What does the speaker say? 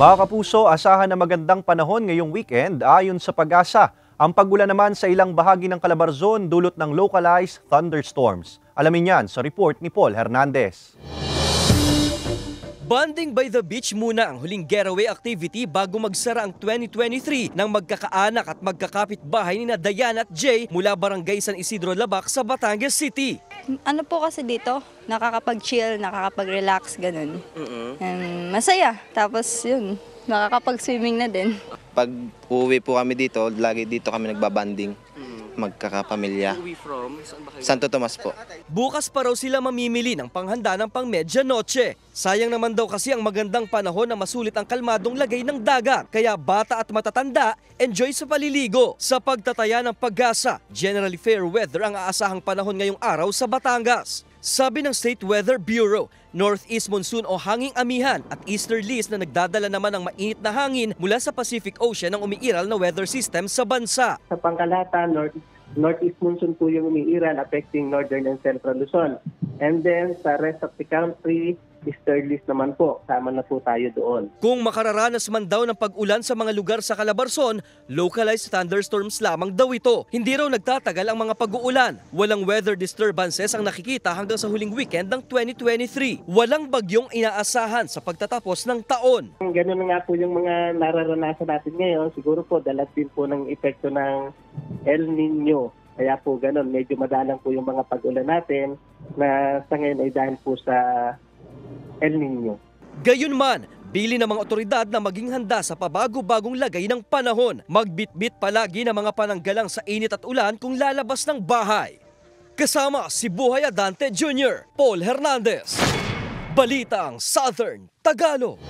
Mga kapuso, asahan na magandang panahon ngayong weekend ayon sa pag-asa. Ang pagulan naman sa ilang bahagi ng Calabarzon dulot ng localized thunderstorms. Alamin yan sa report ni Paul Hernandez. Bonding by the beach muna ang huling getaway activity bago magsara ang 2023 ng magkakaanak at magkakapit bahay ni Dayan at Jay mula Barangay San Isidro Labac sa Batangas City. Ano po kasi dito, nakakapag-chill, nakakapag-relax, ganun. mm Um, masaya, tapos yun, nakakapag-swimming na din. Pag uwi po kami dito, lagi dito kami nagbabanding magkakapamilya. Santo Tomas po. Bukas pa raw sila mamimili ng panghanda ng pang noche. Sayang naman daw kasi ang magandang panahon na masulit ang kalmadong lagay ng dagat. Kaya bata at matatanda, enjoy sa paliligo. Sa pagtataya ng paggasa, generally fair weather ang aasahang panahon ngayong araw sa Batangas. Sabi ng State Weather Bureau, Northeast monsoon o hanging amihan at easterlies na nagdadala naman ng mainit na hangin mula sa Pacific Ocean ang umiiral na weather system sa bansa. Sa Pangkalata, North, northeast monsoon po yung umiiral affecting northern and central Luzon. And then sa rest of the country, Mr. Liz naman po, sama na po tayo doon. Kung makararanas man daw ng pag-ulan sa mga lugar sa Calabarzon, localized thunderstorms lamang daw ito. Hindi raw nagtatagal ang mga pag-uulan. Walang weather disturbances ang nakikita hanggang sa huling weekend ng 2023. Walang bagyong inaasahan sa pagtatapos ng taon. Ganun na nga po yung mga nararanasan natin ngayon. Siguro po dalat din po ng epekto ng El Nino. Kaya po ganun, medyo madalang po yung mga pag-ulan natin na sa ngayon ay dahil po sa El Nino. Gayunman, bili ng mga otoridad na maging handa sa pabago-bagong lagay ng panahon. Magbitbit palagi ng mga pananggalang sa init at ulan kung lalabas ng bahay. Kasama si Buhay Adante Jr., Paul Hernandez. Balitang Southern Tagalog.